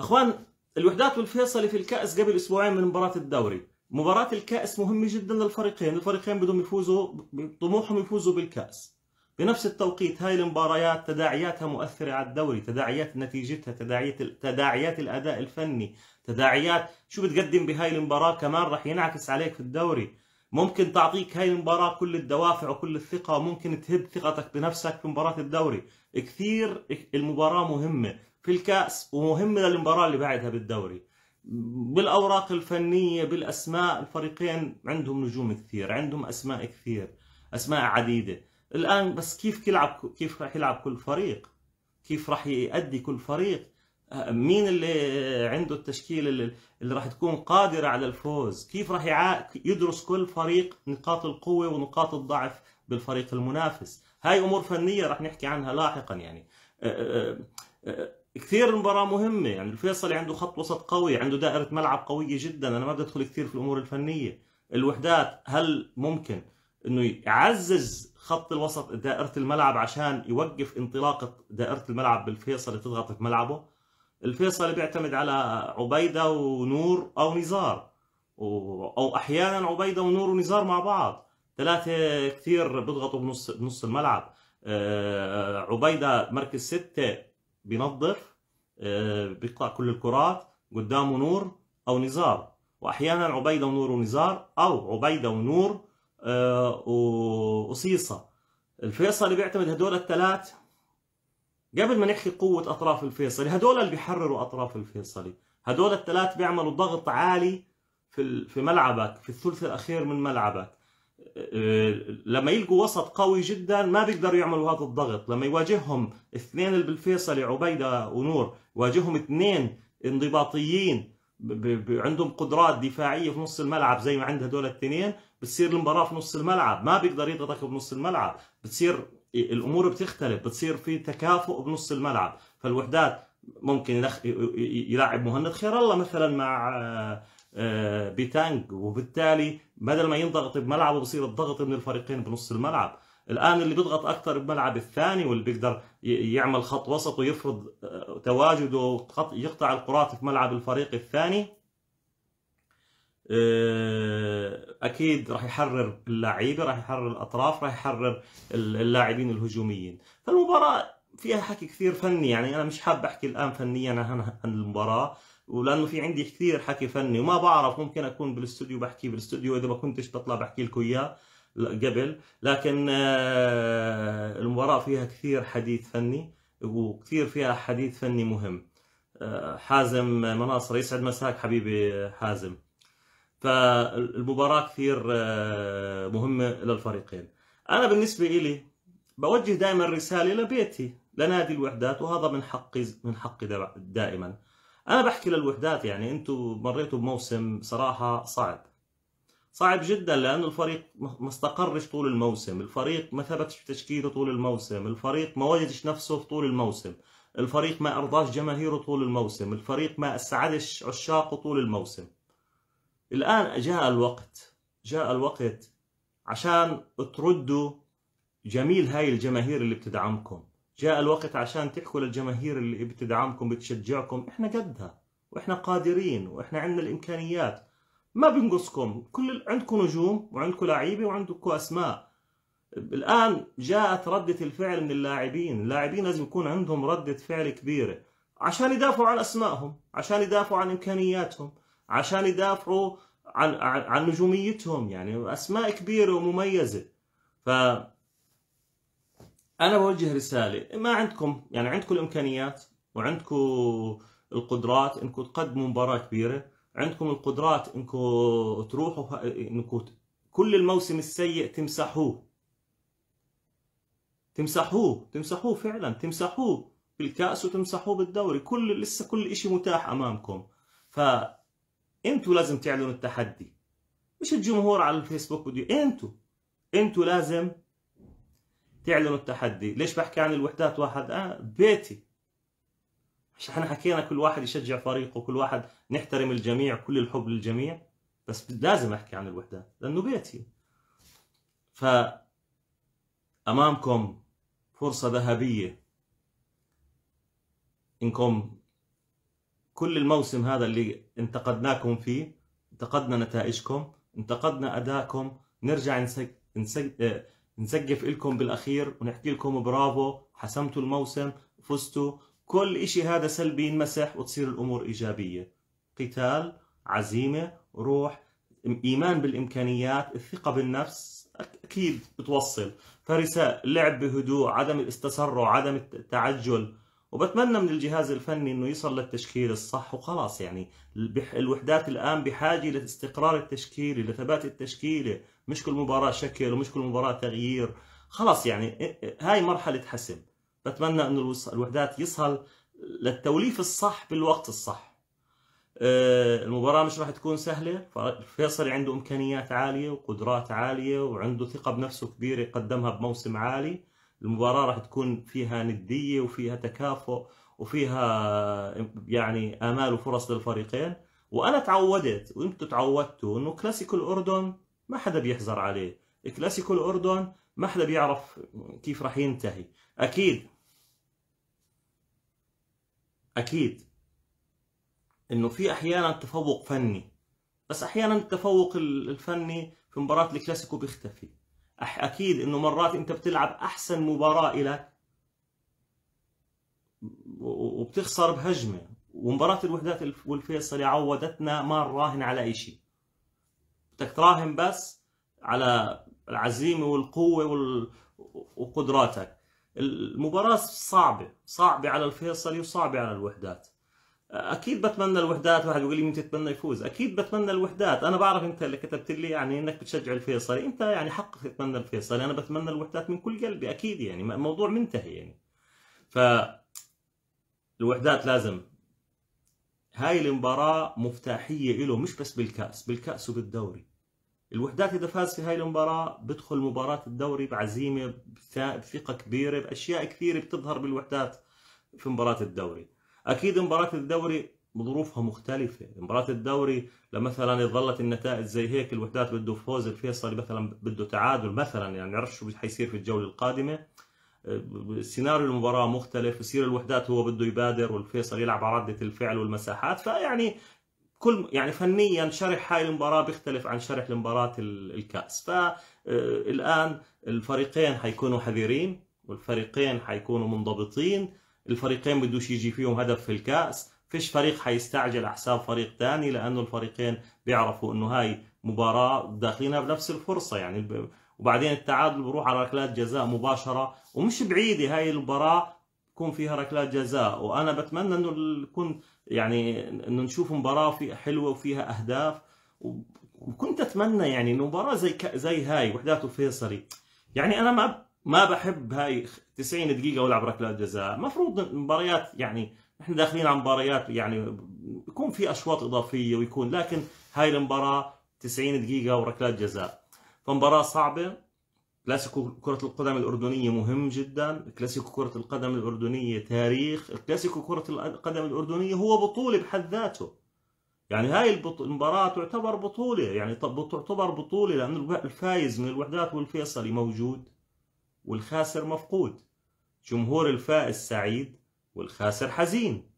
اخوان الوحدات والفيصلي في الكاس قبل اسبوعين من مباراه الدوري مباراه الكاس مهمه جدا للفريقين الفريقين بدهم يفوزوا طموحهم يفوزوا بالكاس بنفس التوقيت هاي المباريات تداعياتها مؤثرة على الدوري تداعيات نتيجتها تداعيات, تداعيات الأداء الفني تداعيات شو بتقدم بهاي المباراة كمان رح ينعكس عليك في الدوري ممكن تعطيك هاي المباراة كل الدوافع وكل الثقة ممكن تهب ثقتك بنفسك في مباراة الدوري كثير المباراة مهمة في الكأس ومهم للمباراة اللي بعدها بالدوري بالأوراق الفنية بالأسماء الفريقين عندهم نجوم كثير عندهم أسماء كثير أسماء عديدة الآن بس كيف يلعب كيف راح يلعب كل فريق كيف راح يأدي كل فريق مين اللي عنده التشكيل اللي, اللي راح تكون قادرة على الفوز كيف راح يدرس كل فريق نقاط القوة ونقاط الضعف بالفريق المنافس هاي أمور فنية راح نحكي عنها لاحقا يعني كثير المباراة مهمة يعني الفيصلي عنده خط وسط قوي عنده دائرة ملعب قوية جدا أنا ما بدي أدخل كثير في الأمور الفنية الوحدات هل ممكن أنه يعزز خط الوسط دائرة الملعب عشان يوقف انطلاقة دائرة الملعب بالفيصلي تضغط في ملعبه الفيصلي بيعتمد على عبيدة ونور أو نزار أو أحيانا عبيدة ونور ونزار مع بعض ثلاثة كثير بيضغطوا بنص بنص الملعب آه، عبيدة مركز ستة بينظف آه، بيقطع كل الكرات قدامه نور او نزار واحيانا عبيده ونور ونزار او عبيده ونور آه، وصيصه الفيصلي بيعتمد هدول الثلاث قبل ما نحكي قوة أطراف الفيصلي هدول اللي بيحرروا أطراف الفيصلي هدول الثلاث بيعملوا ضغط عالي في في ملعبك في الثلث الأخير من ملعبك آه، آه، لما يلقوا وسط قوي جدا ما بيقدروا يعملوا هذا الضغط لما يواجههم اثنين اللي بالفيصلي عبيده ونور يواجههم اثنين انضباطيين عندهم قدرات دفاعيه في نص الملعب زي ما عند هدول الاثنين بتصير المباراه في نص الملعب ما بيقدر يضغطك بنص الملعب بتصير الامور بتختلف بتصير في تكافؤ بنص الملعب فالوحدات ممكن يلعب مهند خير الله مثلا مع آه، آه، بتانج وبالتالي بدل ما ينضغط بملعبه بصير الضغط من الفريقين بنص الملعب الان اللي بيضغط اكثر بملعب الثاني واللي بيقدر يعمل خط وسط ويفرض آه، تواجده ويقطع الكرات في ملعب الفريق الثاني آه، اكيد راح يحرر اللعيبه راح يحرر الاطراف راح يحرر اللاعبين الهجوميين فالمباراه فيها حكي كثير فني يعني انا مش حاب احكي الان فنيا عن المباراه ولانه في عندي كثير حكي فني وما بعرف ممكن اكون بالاستوديو بحكي بالاستوديو اذا ما كنتش بطلع بحكي لكم اياه قبل لكن آه، المباراه فيها كثير حديث فني وكثير فيها حديث فني مهم آه، حازم مناصر يسعد مساك حبيبي حازم فالمباراة كثير آه، مهمة للفريقين أنا بالنسبة لي بوجه دائما رسالة لبيتي لنادي الوحدات وهذا من حقي من حقي دائما انا بحكي للوحدات يعني انتم مريتوا بموسم صراحه صعب صعب جدا لانه الفريق ما استقرش طول الموسم الفريق ما ثبتش في تشكيله طول الموسم الفريق ما وجدش نفسه طول الموسم الفريق ما أرضاش جماهيره طول الموسم الفريق ما أسعدش عشاقه طول الموسم الآن جاء الوقت جاء الوقت عشان تردوا جميل هاي الجماهير اللي بتدعمكم جاء الوقت عشان تحكوا للجماهير اللي بتدعمكم بتشجعكم احنا قدها واحنا قادرين واحنا عندنا الامكانيات ما بنقصكم كل عندكم نجوم وعندكم لعيبه وعندكم اسماء الان جاءت رده الفعل من اللاعبين اللاعبين لازم يكون عندهم رده فعل كبيره عشان يدافعوا عن اسمائهم عشان يدافعوا عن امكانياتهم عشان يدافعوا عن عن, عن نجوميتهم يعني اسماء كبيره ومميزه ف انا بوجه رساله ما عندكم يعني عندكم الامكانيات وعندكم القدرات انكم تقدموا مباراه كبيره عندكم القدرات انكم تروحوا انكم كل الموسم السيء تمسحوه تمسحوه تمسحوه فعلا تمسحوه بالكاس وتمسحوه بالدوري كل لسه كل شيء متاح امامكم ف انتوا لازم تعلنوا التحدي مش الجمهور على الفيسبوك بده انتوا انتوا لازم يعلن التحدي ليش بحكي عن الوحدات واحد آه بيتي مش احنا حكينا كل واحد يشجع فريقه كل واحد نحترم الجميع كل الحب للجميع بس لازم احكي عن الوحدات لانه بيتي ف امامكم فرصه ذهبيه انكم كل الموسم هذا اللي انتقدناكم فيه انتقدنا نتائجكم انتقدنا اداءكم نرجع نسج... نسج... آه، نزقف لكم بالاخير ونحكي لكم برافو حسمتوا الموسم فزتوا كل إشي هذا سلبي ينمسح وتصير الامور ايجابيه قتال عزيمه روح ايمان بالامكانيات الثقه بالنفس اكيد بتوصل فرساء اللعب بهدوء عدم التسرع عدم التعجل وبتمنى من الجهاز الفني انه يصل للتشكيل الصح وخلاص يعني الوحدات الان بحاجه لاستقرار التشكيل لثبات التشكيله مش كل مباراة شكل ومش كل مباراة تغيير خلاص يعني هاي مرحلة حسم بتمنى انه الوحدات يصل للتوليف الصح بالوقت الصح آه، المباراة مش راح تكون سهلة فيصل عنده إمكانيات عالية وقدرات عالية وعنده ثقة بنفسه كبيرة قدمها بموسم عالي المباراة راح تكون فيها ندية وفيها تكافؤ وفيها يعني آمال وفرص للفريقين وأنا تعودت وأنتم تعودتوا أنه كلاسيكو الأردن ما حدا بيحزر عليه كلاسيكو الأردن ما حدا بيعرف كيف راح ينتهي أكيد أكيد إنه في أحيانا تفوق فني بس أحيانا التفوق الفني في مباراة الكلاسيكو بيختفي أكيد إنه مرات أنت بتلعب أحسن مباراة إلك وبتخسر بهجمة ومباراة الوحدات والفيصلي عودتنا ما نراهن على أي شيء بدك تراهن بس على العزيمه والقوه وال... وقدراتك المباراه صعبه صعبه على الفيصلي وصعبه على الوحدات اكيد بتمنى الوحدات واحد بيقول لي مين تتمنى يفوز اكيد بتمنى الوحدات انا بعرف انت اللي كتبت لي يعني انك بتشجع الفيصلي انت يعني حقك تتمنى الفيصلي انا بتمنى الوحدات من كل قلبي اكيد يعني الموضوع منتهي يعني ف الوحدات لازم هاي المباراة مفتاحية له مش بس بالكأس بالكأس وبالدوري الوحدات إذا فاز في هاي المباراة بدخل مباراة الدوري بعزيمة بثقة كبيرة بأشياء كثيرة بتظهر بالوحدات في مباراة الدوري أكيد مباراة الدوري ظروفها مختلفة مباراة الدوري لمثلا ظلت النتائج زي هيك الوحدات بده فوز الفيصلي مثلا بده تعادل مثلا يعني نعرفش شو حيصير في الجولة القادمة سيناريو المباراه مختلف يصير الوحدات هو بده يبادر والفيصل يلعب على رده الفعل والمساحات فيعني كل يعني فنيا شرح هاي المباراة بيختلف عن شرح المباراة الكأس فالآن آه، الفريقين حيكونوا حذرين والفريقين حيكونوا منضبطين الفريقين بدوش يجي فيهم هدف في الكأس فيش فريق حيستعجل على حساب فريق ثاني لأنه الفريقين بيعرفوا إنه هاي مباراة داخلينها بنفس الفرصة يعني وبعدين التعادل بروح على ركلات جزاء مباشره ومش بعيده هاي المباراه يكون فيها ركلات جزاء وانا بتمنى انه يكون يعني انه نشوف مباراه في حلوه وفيها اهداف وكنت اتمنى يعني انه مباراه زي ك... زي هاي وحدات وفيصلي يعني انا ما ما بحب هاي 90 دقيقه والعب ركلات جزاء المفروض المباريات يعني نحن داخلين على مباريات يعني يكون في اشواط اضافيه ويكون لكن هاي المباراه 90 دقيقه وركلات جزاء فمباراة صعبة كلاسيكو كرة القدم الأردنية مهم جدا كلاسيكو كرة القدم الأردنية تاريخ كلاسيكو كرة القدم الأردنية هو بطولة بحد ذاته يعني هاي المباراة تعتبر بطولة يعني تعتبر بطولة لأن الفايز من الوحدات والفيصلي موجود والخاسر مفقود جمهور الفائز سعيد والخاسر حزين